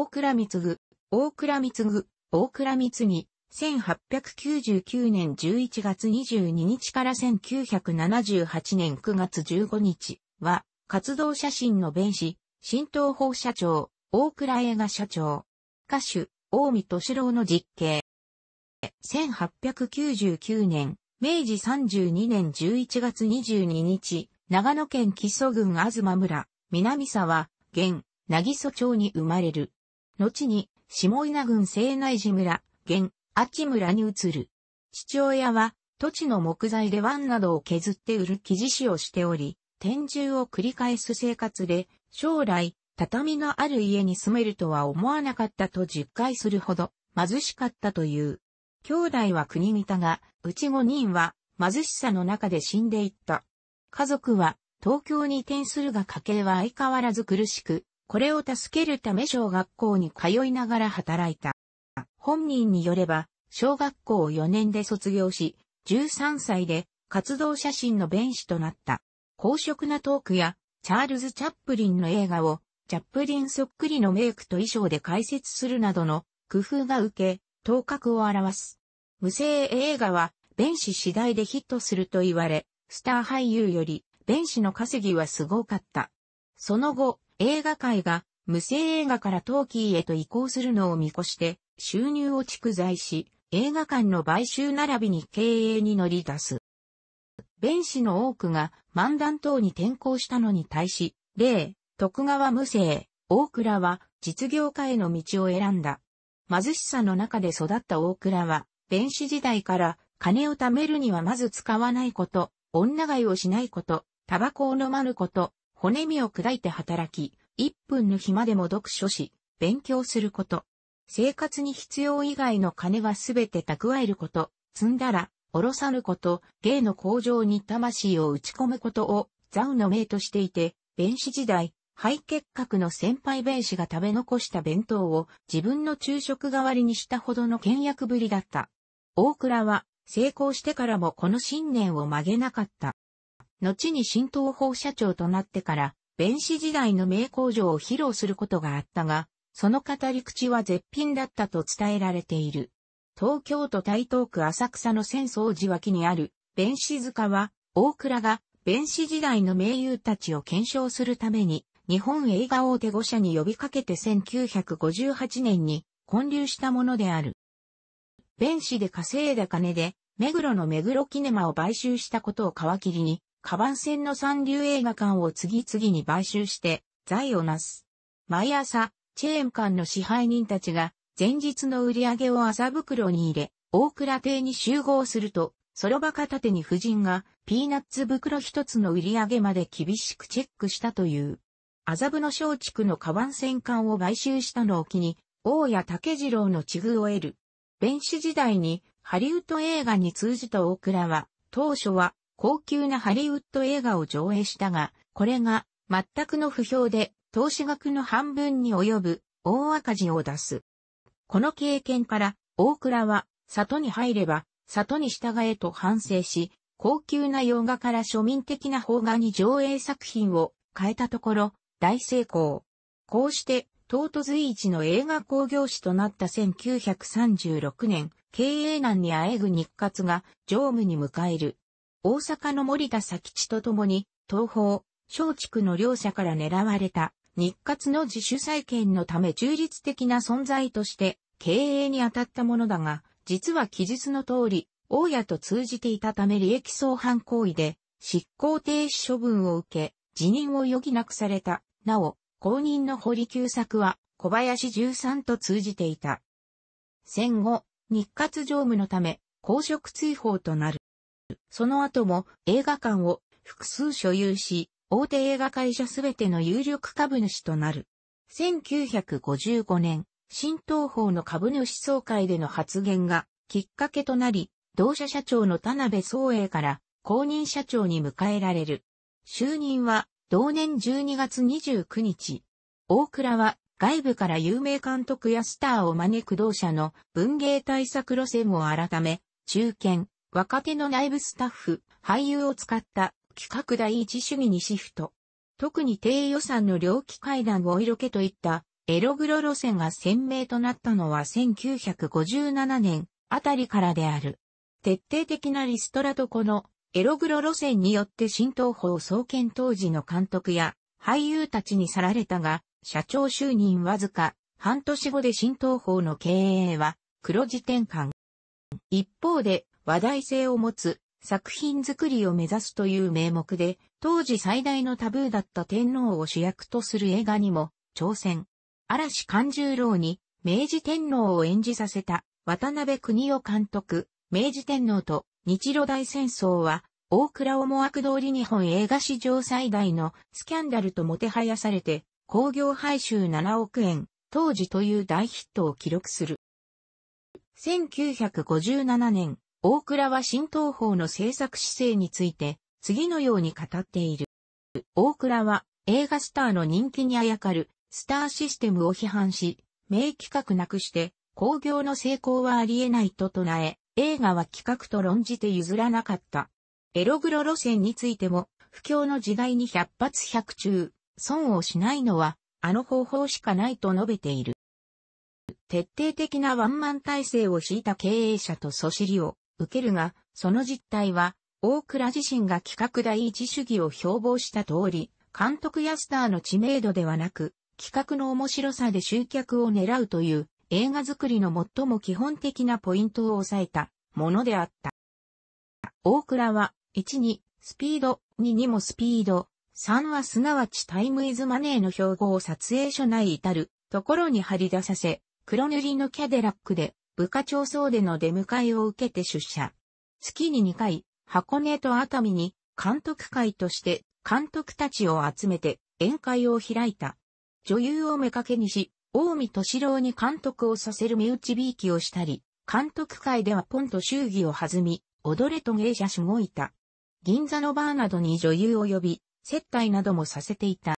大倉貢、大倉貢、大倉貢、1899年11月22日から1978年9月15日は、活動写真の弁士、新東宝社長、大倉映画社長、歌手、大見敏郎の実刑。1899年、明治32年11月22日、長野県木曽郡東村、南沢、現、なぎそ町に生まれる。後に、下稲郡西内寺村、現、阿智村に移る。父親は、土地の木材で湾などを削って売る木地師をしており、天獣を繰り返す生活で、将来、畳のある家に住めるとは思わなかったと実戒するほど、貧しかったという。兄弟は国見たが、うち五人は、貧しさの中で死んでいった。家族は、東京に転するが家計は相変わらず苦しく、これを助けるため小学校に通いながら働いた。本人によれば、小学校を4年で卒業し、13歳で活動写真の弁士となった。公職なトークや、チャールズ・チャップリンの映画を、チャップリンそっくりのメイクと衣装で解説するなどの工夫が受け、頭角を表す。無声映画は、弁士次第でヒットすると言われ、スター俳優より、弁士の稼ぎはすごかった。その後、映画界が無声映画からトーキーへと移行するのを見越して、収入を蓄財し、映画館の買収並びに経営に乗り出す。弁士の多くが漫談等に転向したのに対し、例、徳川無声、大倉は実業家への道を選んだ。貧しさの中で育った大倉は、弁士時代から金を貯めるにはまず使わないこと、女買いをしないこと、タバコを飲まぬこと、骨身を砕いて働き、一分の暇でも読書し、勉強すること。生活に必要以外の金はすべて蓄えること、積んだら、おろさぬこと、芸の向上に魂を打ち込むことを、ザウの名としていて、弁士時代、肺結核の先輩弁士が食べ残した弁当を自分の昼食代わりにしたほどの倹約ぶりだった。大倉は成功してからもこの信念を曲げなかった。後に新東宝社長となってから、弁士時代の名工場を披露することがあったが、その語り口は絶品だったと伝えられている。東京都台東区浅草の浅草寺脇にある弁士塚は、大倉が弁士時代の名優たちを検証するために、日本映画大手5社に呼びかけて1958年に混流したものである。弁士で稼いだ金で、目黒の目黒キネマを買収したことを皮切りに、カバン戦の三流映画館を次々に買収して、財をなす。毎朝、チェーン館の支配人たちが、前日の売り上げを麻袋に入れ、大倉邸に集合すると、そろばかたてに夫人が、ピーナッツ袋一つの売り上げまで厳しくチェックしたという。麻布の松竹のカバン戦艦を買収したのを機に、大谷竹次郎の地遇を得る。弁士時代に、ハリウッド映画に通じた大倉は、当初は高級なハリウッド映画を上映したが、これが全くの不評で投資額の半分に及ぶ大赤字を出す。この経験から大倉は里に入れば里に従えと反省し、高級な洋画から庶民的な邦画に上映作品を変えたところ大成功。こうして東都随一の映画工業士となった1936年、経営難にあえぐ日活が常務に迎える。大阪の森田佐吉と共に、東方、松竹の両者から狙われた、日活の自主再建のため中立的な存在として、経営に当たったものだが、実は記述の通り、大家と通じていたため利益相反行為で、執行停止処分を受け、辞任を余儀なくされた。なお、公認の堀久作は、小林十三と通じていた。戦後、日活常務のため、公職追放となる。その後も映画館を複数所有し、大手映画会社すべての有力株主となる。1955年、新東宝の株主総会での発言がきっかけとなり、同社社長の田辺総英から公認社長に迎えられる。就任は同年12月29日。大倉は外部から有名監督やスターを招く同社の文芸対策路線を改め、中堅、若手の内部スタッフ、俳優を使った企画第一主義にシフト。特に低予算の猟奇階段を色気といったエログロ路線が鮮明となったのは1957年あたりからである。徹底的なリストラとこのエログロ路線によって新東宝創建当時の監督や俳優たちに去られたが、社長就任わずか半年後で新東宝の経営は黒字転換。一方で話題性を持つ作品作りを目指すという名目で、当時最大のタブーだった天皇を主役とする映画にも挑戦。嵐勘十郎に明治天皇を演じさせた渡辺邦夫監督、明治天皇と日露大戦争は大倉思惑通り日本映画史上最大のスキャンダルともてはやされて、興行配収7億円、当時という大ヒットを記録する。1957年、大倉は新東方の制作姿勢について、次のように語っている。大倉は映画スターの人気にあやかるスターシステムを批判し、名企画なくして興行の成功はありえないと唱え、映画は企画と論じて譲らなかった。エログロ路線についても、不況の時代に百発百中、損をしないのは、あの方法しかないと述べている。徹底的なワンマン体制を敷いた経営者と組織を受けるが、その実態は、大倉自身が企画第一主義を標榜した通り、監督やスターの知名度ではなく、企画の面白さで集客を狙うという映画作りの最も基本的なポイントを抑えたものであった。大倉は、1にスピード、2にもスピード、3はすなわちタイムイズマネーの標語を撮影所内至るところに張り出させ、黒塗りのキャデラックで部下長層での出迎えを受けて出社。月に2回、箱根と熱海に監督会として監督たちを集めて宴会を開いた。女優をめかけにし、大見敏郎に監督をさせる身内びいきをしたり、監督会ではポンと祝儀を弾み、踊れと芸者しごいた。銀座のバーなどに女優を呼び、接待などもさせていた。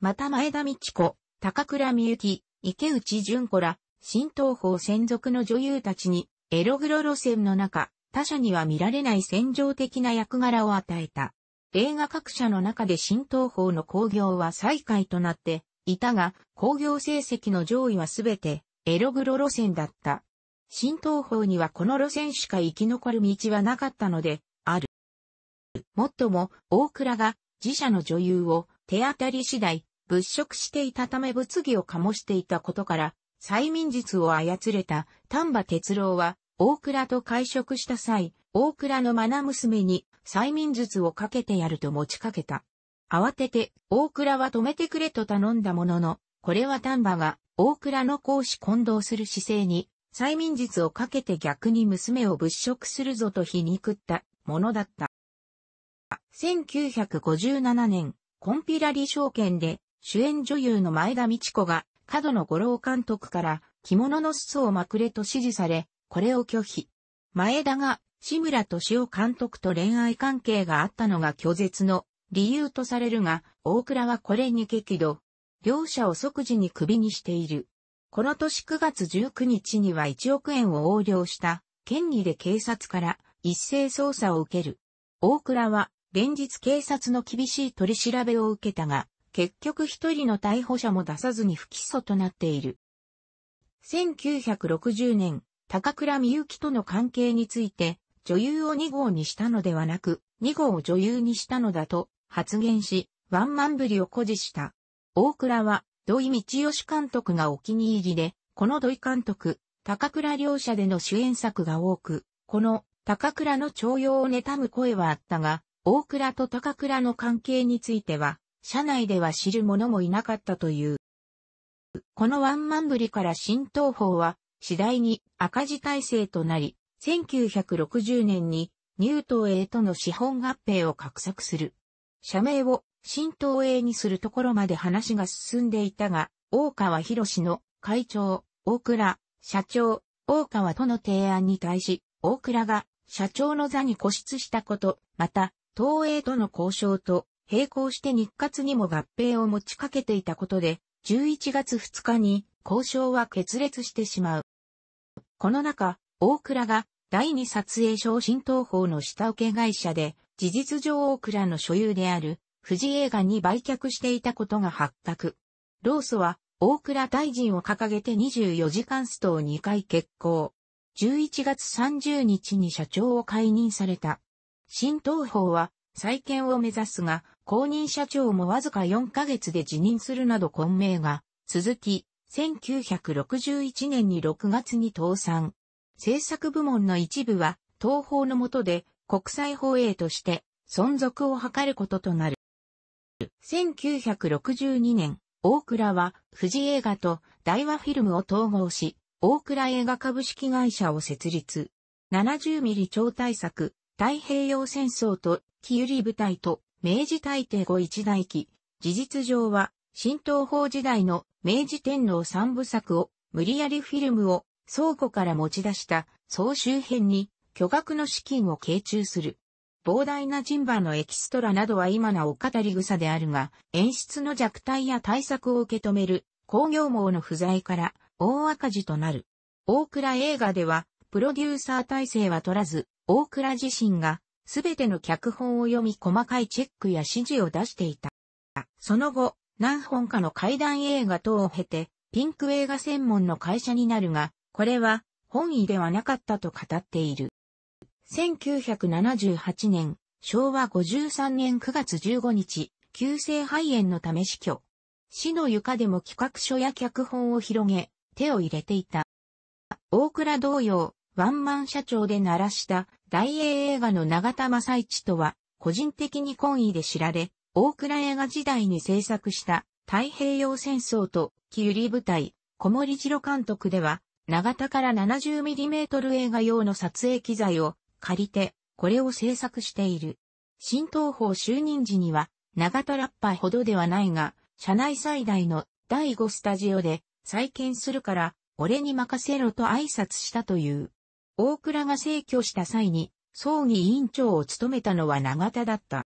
また前田道子、高倉美幸、池内淳子ら、新東方専属の女優たちに、エログロ路線の中、他者には見られない戦場的な役柄を与えた。映画各社の中で新東方の興行は最下位となっていたが、興行成績の上位はすべてエログロ路線だった。新東方にはこの路線しか生き残る道はなかったので、ある。もっとも、大倉が自社の女優を手当たり次第物色していたため物議を醸していたことから、催眠術を操れた丹波哲郎は、大倉と会食した際、大倉の愛娘に催眠術をかけてやると持ちかけた。慌てて、大倉は止めてくれと頼んだものの、これは丹波が大倉の講師混同する姿勢に、催眠術をかけて逆に娘を物色するぞと皮肉ったものだった。1957年、コンピラリ証券で主演女優の前田美智子が角野五郎監督から着物の裾をまくれと指示され、これを拒否。前田が志村敏夫監督と恋愛関係があったのが拒絶の理由とされるが、大倉はこれに激怒。両者を即時に首にしている。この年9月19日には1億円を横領した権利で警察から一斉捜査を受ける。大倉は連日警察の厳しい取り調べを受けたが、結局一人の逮捕者も出さずに不起訴となっている。1960年、高倉美幸との関係について、女優を二号にしたのではなく、二号を女優にしたのだと発言し、ワンマンぶりを誇示した。大倉は、土井道義監督がお気に入りで、この土井監督、高倉両者での主演作が多く、この高倉の徴用を妬む声はあったが、大倉と高倉の関係については、社内では知る者もいなかったという。このワンマンぶりから新東宝は次第に赤字体制となり、1960年に入東映との資本合併を画策する。社名を新東映にするところまで話が進んでいたが、大川博士の会長、大倉、社長、大川との提案に対し、大倉が社長の座に固執したこと、また、東映との交渉と並行して日活にも合併を持ちかけていたことで、11月2日に交渉は決裂してしまう。この中、大倉が第二撮影所新東宝の下請け会社で、事実上大倉の所有である、富士映画に売却していたことが発覚。労組は、大倉大臣を掲げて24時間ストを2回決行。11月30日に社長を解任された。新東宝は再建を目指すが、公認社長もわずか4ヶ月で辞任するなど混迷が続き、1961年に6月に倒産。制作部門の一部は、東方の下で国際放映として存続を図ることとなる。1962年、大倉は富士映画と大和フィルムを統合し、大倉映画株式会社を設立。70ミリ超大作、太平洋戦争と、キユリ部隊と明治大帝後一代記、事実上は、新東方時代の明治天皇三部作を、無理やりフィルムを倉庫から持ち出した総周辺に巨額の資金を傾注する。膨大な人馬のエキストラなどは今なお語り草であるが、演出の弱体や対策を受け止める工業網の不在から大赤字となる。大倉映画では、プロデューサー体制は取らず、大倉自身がすべての脚本を読み細かいチェックや指示を出していた。その後、何本かの怪談映画等を経て、ピンク映画専門の会社になるが、これは本意ではなかったと語っている。1978年、昭和53年9月15日、急性肺炎のため死去。死の床でも企画書や脚本を広げ、手を入れていた。大倉同様、ワンマン社長で鳴らした大英映画の永田正一とは、個人的に懇意で知られ、大倉映画時代に制作した太平洋戦争と木百り舞台、小森次郎監督では、長田から 70mm 映画用の撮影機材を借りて、これを制作している。新東宝就任時には、長田ラッパーほどではないが、社内最大の第5スタジオで再建するから、俺に任せろと挨拶したという。大倉が逝去した際に、葬儀委員長を務めたのは長田だった。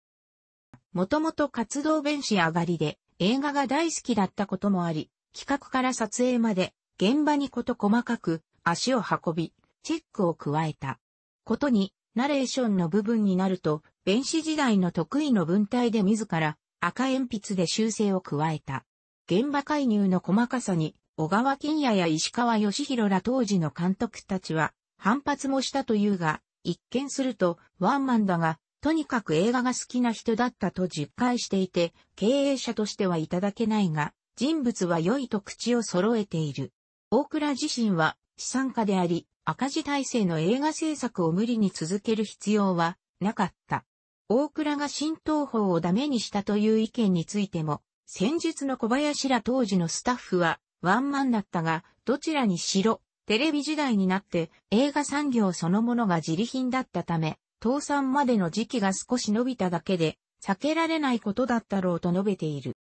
もともと活動弁士上がりで、映画が大好きだったこともあり、企画から撮影まで、現場にこと細かく、足を運び、チェックを加えた。ことに、ナレーションの部分になると、弁士時代の得意の文体で自ら、赤鉛筆で修正を加えた。現場介入の細かさに、小川金也や石川義弘ら当時の監督たちは、反発もしたというが、一見するとワンマンだが、とにかく映画が好きな人だったと実感していて、経営者としてはいただけないが、人物は良いと口を揃えている。大倉自身は資産家であり、赤字体制の映画制作を無理に続ける必要はなかった。大倉が新東宝をダメにしたという意見についても、先日の小林ら当時のスタッフはワンマンだったが、どちらにしろテレビ時代になって映画産業そのものが自利品だったため、倒産までの時期が少し伸びただけで、避けられないことだったろうと述べている。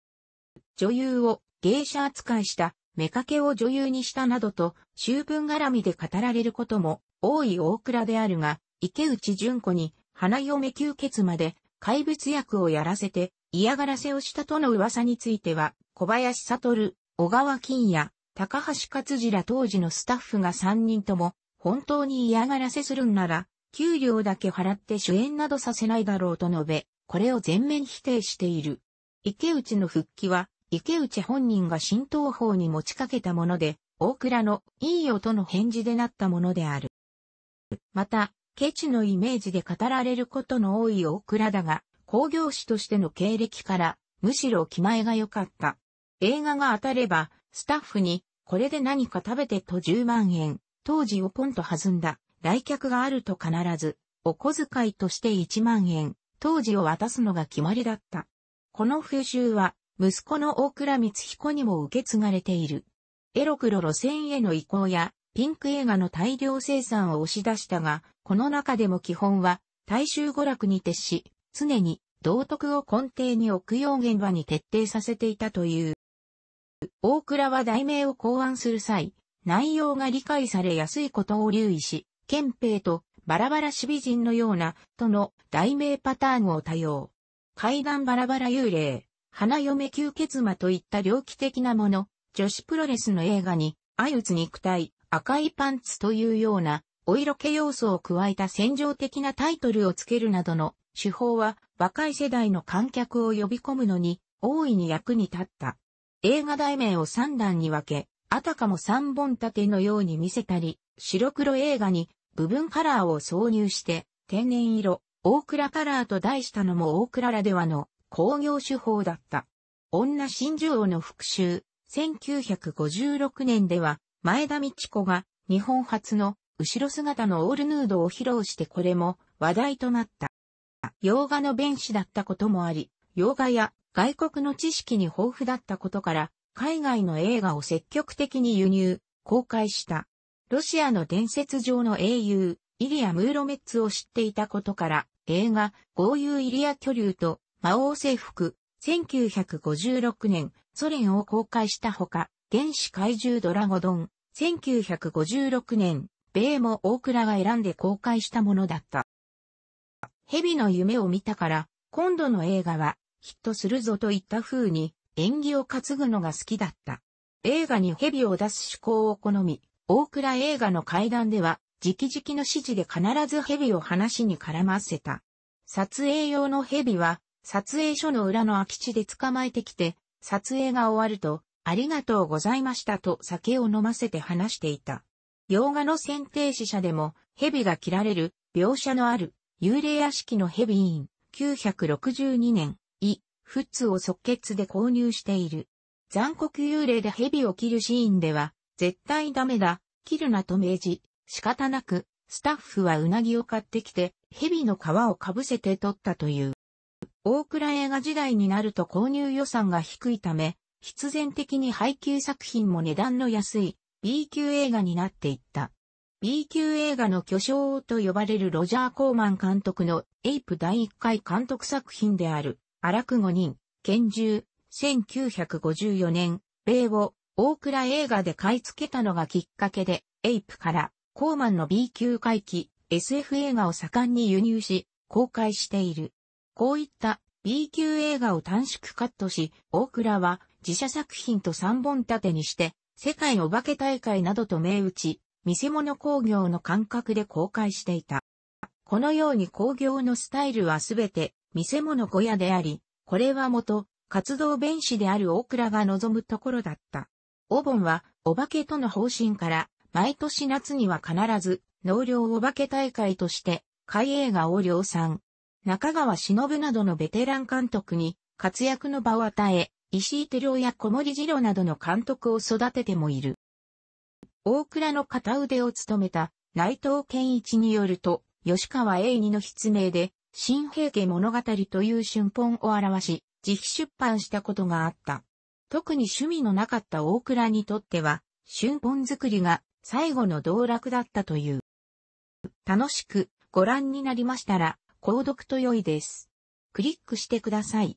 女優を芸者扱いした、目かけを女優にしたなどと、修文絡みで語られることも多い大倉であるが、池内淳子に花嫁吸血まで怪物役をやらせて嫌がらせをしたとの噂については、小林悟、小川金也、高橋勝次ら当時のスタッフが3人とも、本当に嫌がらせするんなら、給料だけ払って主演などさせないだろうと述べ、これを全面否定している。池内の復帰は、池内本人が新東方に持ちかけたもので、大倉のいいよとの返事でなったものである。また、ケチのイメージで語られることの多い大倉だが、工業士としての経歴から、むしろ気前が良かった。映画が当たれば、スタッフにこれで何か食べてと10万円、当時をポンと弾んだ、来客があると必ず、お小遣いとして1万円、当時を渡すのが決まりだった。この風習は、息子の大倉光彦にも受け継がれている。エロクロ路線への移行や、ピンク映画の大量生産を押し出したが、この中でも基本は、大衆娯楽に徹し、常に道徳を根底に置くよう現場に徹底させていたという。大倉は題名を考案する際、内容が理解されやすいことを留意し、憲兵とバラバラ守備人のような、との題名パターンを多用。階段バラバラ幽霊、花嫁吸血魔といった猟奇的なもの、女子プロレスの映画に、相打つ肉体、赤いパンツというような、お色気要素を加えた戦場的なタイトルをつけるなどの手法は若い世代の観客を呼び込むのに大いに役に立った。映画題名を3段に分け、あたかも3本立てのように見せたり、白黒映画に部分カラーを挿入して、天然色、大倉カラーと題したのも大倉らではの工業手法だった。女真珠王の復讐、1956年では、前田美智子が日本初の後ろ姿のオールヌードを披露してこれも話題となった。洋画の弁士だったこともあり、洋画や外国の知識に豊富だったことから、海外の映画を積極的に輸入、公開した。ロシアの伝説上の英雄、イリア・ムーロメッツを知っていたことから、映画、豪遊イリア巨竜と魔王征服、1956年、ソ連を公開したほか、原始怪獣ドラゴドン、1956年、米も大倉が選んで公開したものだった。蛇の夢を見たから、今度の映画はヒットするぞといった風に演技を担ぐのが好きだった。映画に蛇を出す思考を好み、大倉映画の階段では、直々の指示で必ず蛇を話に絡ませた。撮影用の蛇は、撮影所の裏の空き地で捕まえてきて、撮影が終わると、ありがとうございましたと酒を飲ませて話していた。洋画の選定死者でも、蛇が切られる、描写のある、幽霊屋敷の蛇院、962年、フッツを即決で購入している。残酷幽霊で蛇を切るシーンでは、絶対ダメだ、切るなと命じ、仕方なく、スタッフはうなぎを買ってきて、蛇の皮をかぶせて取ったという。大倉映画時代になると購入予算が低いため、必然的に配給作品も値段の安い B 級映画になっていった。B 級映画の巨匠と呼ばれるロジャー・コーマン監督のエイプ第1回監督作品である荒久5人、拳銃、1954年、米を大倉映画で買い付けたのがきっかけで、エイプからコーマンの B 級回帰、SF 映画を盛んに輸入し、公開している。こういった B 級映画を短縮カットし、大倉は自社作品と3本立てにして、世界お化け大会などと銘打ち、見せ物工業の感覚で公開していた。このように工業のスタイルはすべて見せ物小屋であり、これは元、活動弁士である大倉が望むところだった。お盆は、お化けとの方針から、毎年夏には必ず、農業お化け大会として、海映画を量産。中川忍などのベテラン監督に、活躍の場を与え、石井照夫や小森次郎などの監督を育ててもいる。大倉の片腕を務めた内藤健一によると、吉川英二の筆名で、新平家物語という春本を表し、自費出版したことがあった。特に趣味のなかった大倉にとっては、春本作りが最後の道楽だったという。楽しくご覧になりましたら、購読と良いです。クリックしてください。